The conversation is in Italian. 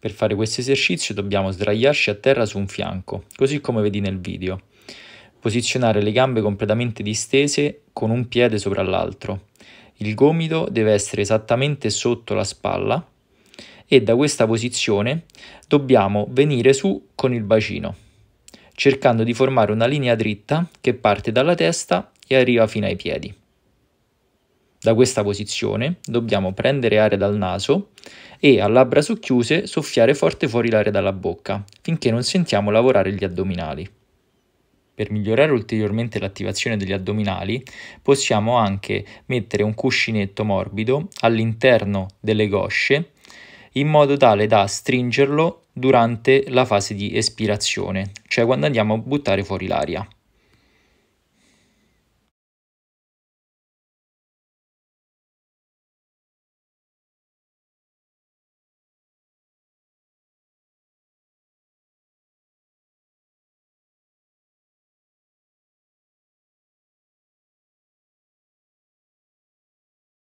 Per fare questo esercizio dobbiamo sdraiarci a terra su un fianco, così come vedi nel video. Posizionare le gambe completamente distese con un piede sopra l'altro. Il gomito deve essere esattamente sotto la spalla e da questa posizione dobbiamo venire su con il bacino, cercando di formare una linea dritta che parte dalla testa e arriva fino ai piedi. Da questa posizione dobbiamo prendere aria dal naso e a labbra socchiuse soffiare forte fuori l'aria dalla bocca finché non sentiamo lavorare gli addominali. Per migliorare ulteriormente l'attivazione degli addominali possiamo anche mettere un cuscinetto morbido all'interno delle cosce in modo tale da stringerlo durante la fase di espirazione, cioè quando andiamo a buttare fuori l'aria.